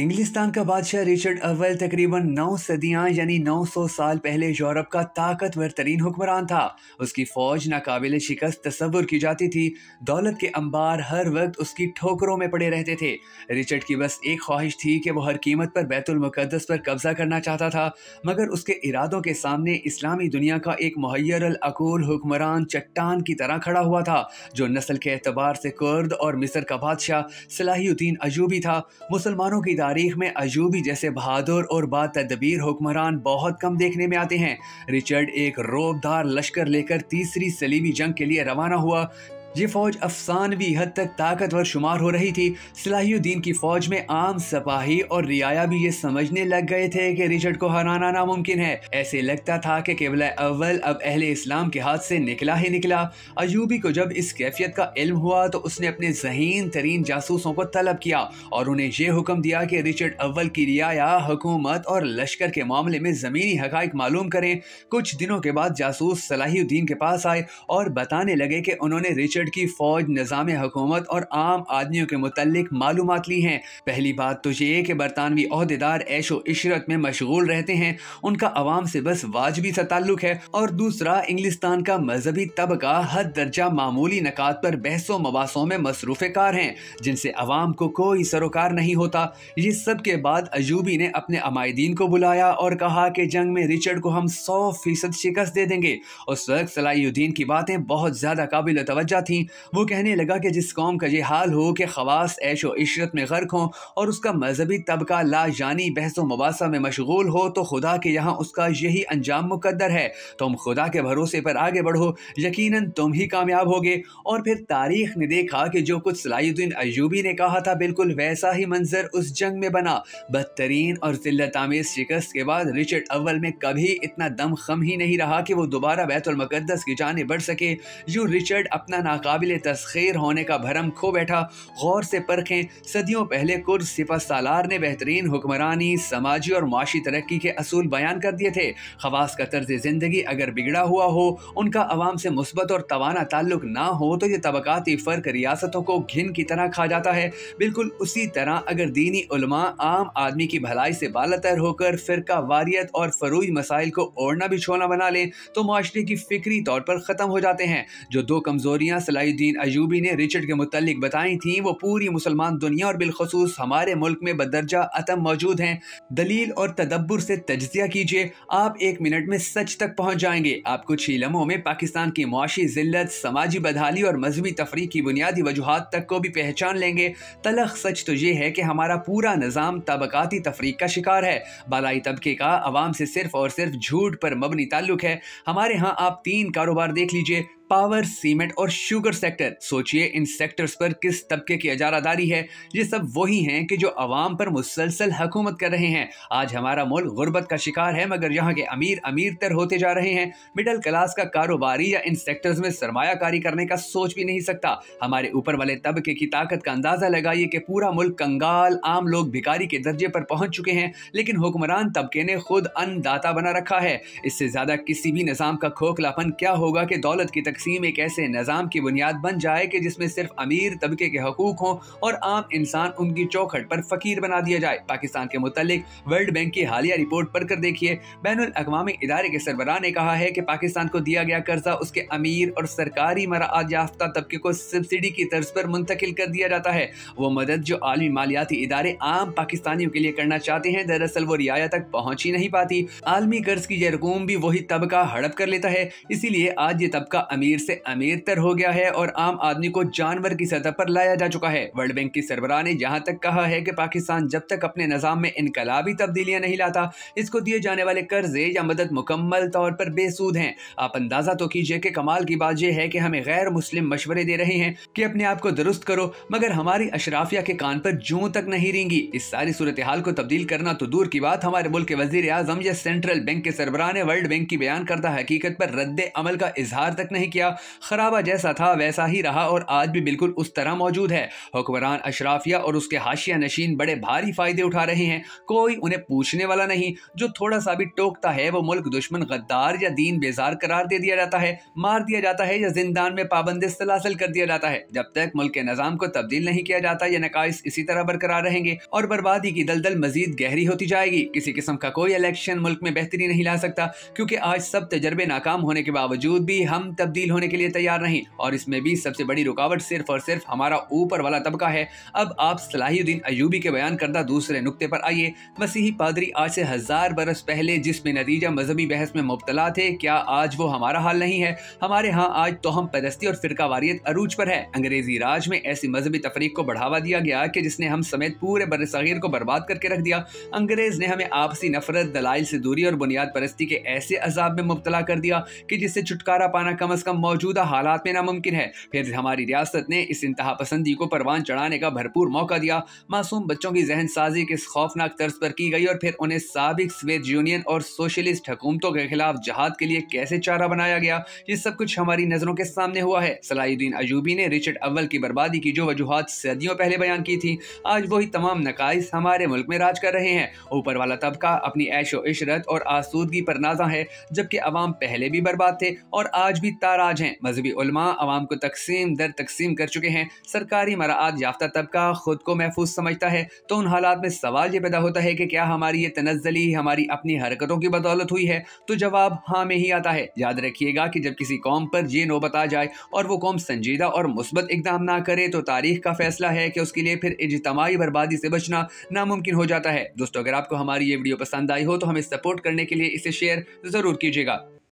इंग्लिस्तान का बादशाह रिचर्ड अव्वल तकरीबन नौ सदियां यानी 900 साल पहले यूरोप का ताकतवर तरीन हुक्मरान था उसकी फौज नाकाबिल शिकस्त तस्वुर की जाती थी दौलत के अंबार हर वक्त उसकी ठोकरों में पड़े रहते थे रिचर्ड की बस एक ख्वाहिश थी कि वह हर कीमत पर बैतुलमक़दस पर कब्जा करना चाहता था मगर उसके इरादों के सामने इस्लामी दुनिया का एक महैर अकूल हुक्मरान चट्टान की तरह खड़ा हुआ था जो नस्ल के एतबार से कुर्द और मिसर का बादशाह सलाहीद्दीन अजूबी था मुसलमानों की तारीख में अजूबी जैसे बहादुर और बातदबीर हुक्मरान बहुत कम देखने में आते हैं रिचर्ड एक रोबदार लश्कर लेकर तीसरी सलीबी जंग के लिए रवाना हुआ ये फौज अफसानवी हद तक ताकतवर शुमार हो रही थी सलाहुद्दीन की फौज में आम सपाही और रियाया भी ये समझने लग गए थे कि रिचर्ड को हराना नामुमकिन है ऐसे लगता था कि केवला अव्वल अब अहले इस्लाम के हाथ से निकला ही निकला अयूबी को जब इस कैफियत का इल्म हुआ तो उसने अपने जहीन तरीन जासूसों को तलब किया और उन्हें यह हुक्म दिया कि रिचर्ड अव्वल की रियाया हुकूमत और लश्कर के मामले में ज़मीनी हक मालूम करें कुछ दिनों के बाद जासूस सलाहुद्दीन के पास आए और बताने लगे कि उन्होंने रिचर्ड कॉन्फ्लिक्ट की फौज निज़ाम हुकूमत और आम आदमियों के मुतलक मालूम ली हैं पहली बात तो ये कि बरतानवी अहदेदार ऐशो इशरत में मशगूल रहते हैं उनका आवाम से बस वाजबी सा ताल्लुक है और दूसरा इंग्लिस्तान का मजहबी तबका हद दर्जा मामूली नकात पर बहसों मबासों में मसरूफ़ कार हैं जिनसे आवाम को कोई सरोकार नहीं होता ये सब के बाद अजूबी ने अपने अमायदीन को बुलाया और कहा कि जंग में रिचर्ड को हम सौ फीसद शिकस्त दे देंगे उस वक्त सलाहुद्दीन की बातें बहुत ज़्यादा काबिल तोज्जा थी थी वो कहने लगा कि जिस कौम का ये हाल हो कि खवास ऐशो इशरत में गर्क हों और उसका मजहबी तबका ला जानी बहस मुबासा में मशगूल हो तो खुदा के यहाँ उसका यही अंजाम मुकदर है तुम खुदा के भरोसे पर आगे बढ़ो यकीन तुम ही कामयाब होगे और फिर तारीख ने देखा कि जो कुछ सलाहुद्दीन अयूबी ने कहा था बिल्कुल वैसा ही मंजर उस जंग में बना बदतरीन और जिल्लत आमेज शिकस्त के बाद रिचर्ड अव्वल में कभी इतना दम खम ही नहीं रहा कि वो दोबारा बैतुलमक़दस की जाने बढ़ सके यूँ रिचर्ड अपना नाक नाकबिल तस्खीर होने का भरम खो बैठा गौर से परखें सदियों पहले कुर्ज सिपा सालार ने बेहतरीन हुक्मरानी समाजी और माशी तरक्की के असूल बयान कर दिए थे खवास का तर्ज ज़िंदगी अगर बिगड़ा हुआ हो उनका आवाम से मुस्बत और तोाना ताल्लुक ना हो तो ये तबक़ती फ़र्क रियासतों को घिन की तरह खा जाता है बिल्कुल उसी तरह अगर दीनी आम आदमी की भलाई से बालतर होकर फ़िरका वारियत और फरूज मसाइल को ओढ़ना भी छोड़ना बना लें तो माशरे की फ़िक्री तौर पर ख़त्म हो जाते हैं जो दो कमज़ोरियाँ सलाहुद्दीन अयूबी ने रिचर्ड के मतलब बताई थी वो पूरी मुसलमान दुनिया और बिलखसूस हमारे मुल्क में बदरजा अतम मौजूद हैं दलील और तदब्बर से तजिया कीजिए आप एक मिनट में सच तक पहुँच जाएंगे आप कुछ ही लम्हों में पाकिस्तान की मुआशी जिल्लत समाजी बदहाली और मजहबी तफरी की बुनियादी वजूहत तक को भी पहचान लेंगे तलख सच तो ये है कि हमारा पूरा निज़ाम तबकती तफरीक का शिकार है बालाई तबके का आवाम से सिर्फ और सिर्फ झूठ पर मबनी ताल्लुक है हमारे यहाँ आप तीन कारोबार देख लीजिए पावर सीमेंट और शुगर सेक्टर सोचिए इन सेक्टर्स पर किस तबके की अजारादारी है ये सब वही हैं कि जो आवाम पर मुसलसल हकूमत कर रहे हैं आज हमारा मुल्क गुर्बत का शिकार है मगर यहाँ के अमीर अमीर तर होते जा रहे हैं मिडल क्लास का कारोबारी या इन सेक्टर्स में सरमाकारी करने का सोच भी नहीं सकता हमारे ऊपर वाले तबके की ताकत का अंदाज़ा लगाइए कि पूरा मुल्क कंगाल आम लोग भिकारी के दर्जे पर पहुंच चुके हैं लेकिन हुक्मरान तबके ने खुद अनदाता बना रखा है इससे ज़्यादा किसी भी निज़ाम का खोखलापन क्या होगा कि दौलत की तकसीम एक ऐसे निज़ाम की बुनियाद बन जाए कि जिसमें सिर्फ अमीर तबके के हकूक हों और आम इंसान उनकी चौखट पर फ़कीर बना दिया जाए पाकिस्तान के मुतलिक वर्ल्ड बैंक की हालिया रिपोर्ट पढ़ कर देखिए बैन अवी इदारे के सरबराह ने कहा है कि पाकिस्तान को दिया गया कर्जा उसके अमीर और सरकारी मराहत याफ्ता तबके को सब्सिडी की तर्ज पर मुंतकिल कर दिया जाता है वो मदद जो आलमी मालियाती इदारे आम पाकिस्तानियों के लिए करना चाहते हैं दरअसल वो रियाया तक पहुँच ही नहीं पाती आलमी कर्ज की यह रकूम भी वही तबका हड़प कर लेता है इसीलिए आज ये तबका अमीर अमीर से अमीर तर हो गया है और आम आदमी को जानवर की सतह पर लाया जा चुका है वर्ल्ड बैंक की सरबराह ने यहाँ तक कहा है कि पाकिस्तान जब तक अपने निज़ाम में इनकलाबी तब्दीलियाँ नहीं लाता इसको दिए जाने वाले कर्जे या मदद मुकम्मल तौर पर बेसूद हैं आप अंदाज़ा तो कीजिए कि कमाल की बात यह है कि हमें गैर मुस्लिम मशवरे दे रहे हैं कि अपने आप को दुरुस्त करो मगर हमारी अशराफिया के कान पर जू तक नहीं रेंगी इस सारी सूरत हाल को तब्दील करना तो दूर की बात हमारे मुल्क के वजीर आजम या सेंट्रल बैंक के सरबराह ने वर्ल्ड बैंक की बयान करता हकीकत पर रद्द अमल का इजहार तक नहीं किया खराबा जैसा था वैसा ही रहा और आज भी बिल्कुल उस तरह मौजूद है हुक्मरान अशराफिया और उसके हाशिया नशीन बड़े भारी फायदे उठा रहे हैं कोई उन्हें पूछने वाला नहीं जो थोड़ा सा भी टोकता है वो मुल्क दुश्मन गद्दार या दीन बेजार करार दे दिया जाता है मार दिया जाता है या जिंदान में पाबंदी सलासल कर दिया जाता है जब तक मुल्क के निज़ाम को तब्दील नहीं किया जाता ये नकाश इसी तरह बरकरार रहेंगे और बर्बादी की दलदल मजीद गहरी होती जाएगी किसी किस्म का कोई इलेक्शन मुल्क में बेहतरी नहीं ला सकता क्योंकि आज सब तजर्बे नाकाम होने के बावजूद भी हम तब्दील डील होने के लिए तैयार नहीं और इसमें भी सबसे बड़ी रुकावट सिर्फ और सिर्फ हमारा ऊपर वाला तबका है अब आप सलाहुद्दीन अयूबी के बयान करदा दूसरे नुकते पर आइए मसीही पादरी आज से हज़ार बरस पहले जिसमें नतीजा मजहबी बहस में मुबतला थे क्या आज वो हमारा हाल नहीं है हमारे यहाँ आज तो हम परस्ती और फिरका वारियत अरूज पर है अंग्रेजी राज में ऐसी मजहबी तफरीक को बढ़ावा दिया गया कि जिसने हम समेत पूरे बर सगीर को बर्बाद करके रख दिया अंग्रेज ने हमें आपसी नफरत दलाइल से दूरी और बुनियाद परस्ती के ऐसे अजाब में मुबतला कर दिया कि जिससे छुटकारा पाना कम अज कम मौजूदा हालात में नामुमकिन है फिर हमारी रियासत ने इस इंतहा पसंदी को परवान चढ़ाने का भरपूर मौका दिया मासूम बच्चों की जहन साजी के खौफनाक तर्ज पर की गई और फिर उन्हें सबक स्वेत यूनियन और सोशलिस्ट हुकूमतों के खिलाफ जहाद के लिए कैसे चारा बनाया गया ये सब कुछ हमारी नज़रों के सामने हुआ है सलाहुद्दीन अयूबी ने रिचर्ड अव्वल की बर्बादी की जो वजूहत सदियों पहले बयान की थी आज वही तमाम नकाइस हमारे मुल्क में राज कर रहे हैं ऊपर वाला तबका अपनी ऐशो इशरत और आसूदगी पर नाजा है जबकि अवाम पहले भी बर्बाद थे और आज भी तारा मोहताज हैं मजहबी आवाम को तकसीम दर तकसीम कर चुके हैं सरकारी मराहत याफ्ता तबका ख़ुद को महफूज समझता है तो उन हालात में सवाल ये पैदा होता है कि क्या हमारी ये तनजली हमारी अपनी हरकतों की बदौलत हुई है तो जवाब हाँ में ही आता है याद रखिएगा कि जब किसी कौम पर ये नौबत आ जाए और वो कौम संजीदा और मुस्बत इकदाम ना करे तो तारीख का फैसला है कि उसके लिए फिर इजतमाही बर्बादी से बचना नामुमकिन हो जाता है दोस्तों अगर आपको हमारी ये वीडियो पसंद आई हो तो हमें सपोर्ट करने के लिए इसे शेयर ज़रूर कीजिएगा